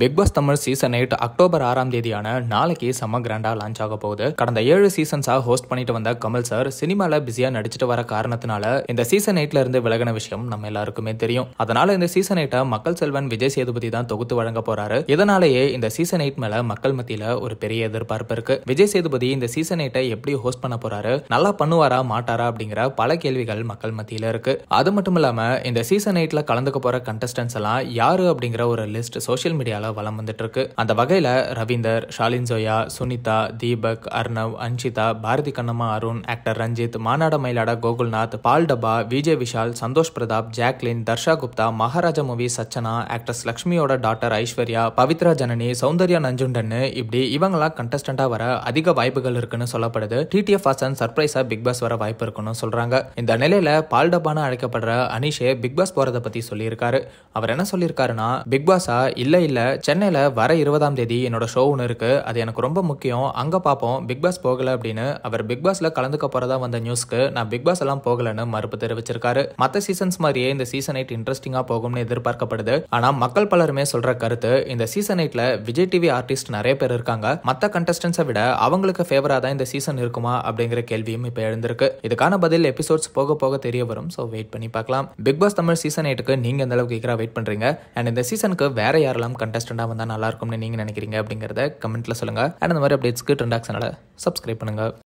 big boss Tamil season eight October ஆறாம் தேதியான நாளைக்கு செம்ம கிராண்டா லான்ச் ஆக போகுது கடந்த ஏழு சீசன்ஸா ஹோஸ்ட் பண்ணிட்டு வந்த கமல் சார் சினிமால பிஸியா நடிச்சிட்டு வர காரணத்தினால இந்த சீசன் எயிட்ல இருந்து விலகின விஷயம் நம்ம எல்லாருக்குமே தெரியும் அதனால இந்த சீசன் எயிட்ட மக்கள் செல்வன் விஜய் சேதுபதி தான் தொகுத்து வழங்க போறாரு இதனாலேயே இந்த சீசன் எயிட் மேல மக்கள் மத்தியில ஒரு பெரிய எதிர்பார்ப்பு இருக்கு விஜய் சேதுபதி இந்த சீசன் எயிட்ட எப்படி ஹோஸ்ட் பண்ண போறாரு நல்லா பண்ணுவாரா மாட்டாரா அப்படிங்கிற பல கேள்விகள் மக்கள் மத்தியில இருக்கு அது மட்டும் இல்லாம இந்த சீசன் எயிட்ல கலந்துக்க போற கண்டஸ்டன்ஸ் எல்லாம் யாரு அப்படிங்கிற ஒரு லிஸ்ட் சோசியல் மீடியால வளம் வலம் இருக்கு அந்த வகையில் Ravinder Shalin Joya Sunita Deepak Arnav Anshitha Bharathi Kannamma Arun actor Ranjith Maanada Mayilada Gokulnath Paal Dabba Vijay Vishal Santhosh Prathap Jacqueline Dharsha Gupta Maharaja movie Sachana actress லக்ஷ்மியோட டாக்டர் ஐஸ்வர்யா பவித்ரா ஜனனி சௌந்தர்யா நஞ்சுண்டன்னு இப்படி இவங்களாம் கண்டஸ்டண்டா வர அதிக வாய்ப்புகள் இருக்குன்னு சொல்லப்படுது டிடிஎஃப் ஹாசன் சர்ப்ரைஸா பிக் பாஸ் வர வாய்ப்பு இருக்குன்னு சொல்றாங்க இந்த நிலையில டபான அழைக்கப்படுற அனிஷே பிக் பாஸ் போறதை பத்தி சொல்லியிருக்காரு அவர் என்ன சொல்லியிருக்காருன்னா பிக் பாஸா இல்ல இல்ல சென்னையில் வர இருபதாம் தேதி என்னோட ஷோ ஒன்று இருக்குது அது எனக்கு ரொம்ப முக்கியம் அங்கே பார்ப்போம் பிக் பாஸ் போகலை அப்படின்னு அவர் பிக் பாஸில் கலந்துக்க போகிறதா வந்த நியூஸ்க்கு நான் பிக் பாஸ் எல்லாம் போகலைன்னு மறுப்பு தெரிவிச்சிருக்காரு மற்ற சீசன்ஸ் மாதிரியே இந்த சீசன் எயிட் இன்ட்ரெஸ்டிங்காக போகும்னு எதிர்பார்க்கப்படுது ஆனால் மக்கள் பலருமே சொல்கிற கருத்து இந்த சீசன் எயிட்டில் விஜய் டிவி ஆர்டிஸ்ட் நிறைய பேர் இருக்காங்க மற்ற கண்டஸ்டன்ஸை விட அவங்களுக்கு ஃபேவராக தான் இந்த சீசன் இருக்குமா அப்படிங்கிற கேள்வியும் இப்போ எழுந்திருக்கு இதுக்கான பதில் எபிசோட்ஸ் போக போக தெரிய வரும் ஸோ வெயிட் பண்ணி பார்க்கலாம் பிக் பாஸ் தமிழ் சீசன் எயிட்டுக்கு நீங்கள் எந்த அளவுக்கு வெயிட் பண்ணுறீங்க அண்ட் இந்த சீசனுக்கு வேற யாரெல்லாம் கண்டஸ்ட் கண்டஸ்டண்டாக வந்தால் நல்லா இருக்கும்னு நீங்கள் நினைக்கிறீங்க அப்படிங்கிறத கமெண்ட்டில் சொல்லுங்கள் அண்ட் அந்த மாதிரி அப்டேட்ஸ்க்கு ட்ரெண்டாக்ஸ் சேனலை சப்ஸ்கிரைப் பண்ணுங்கள்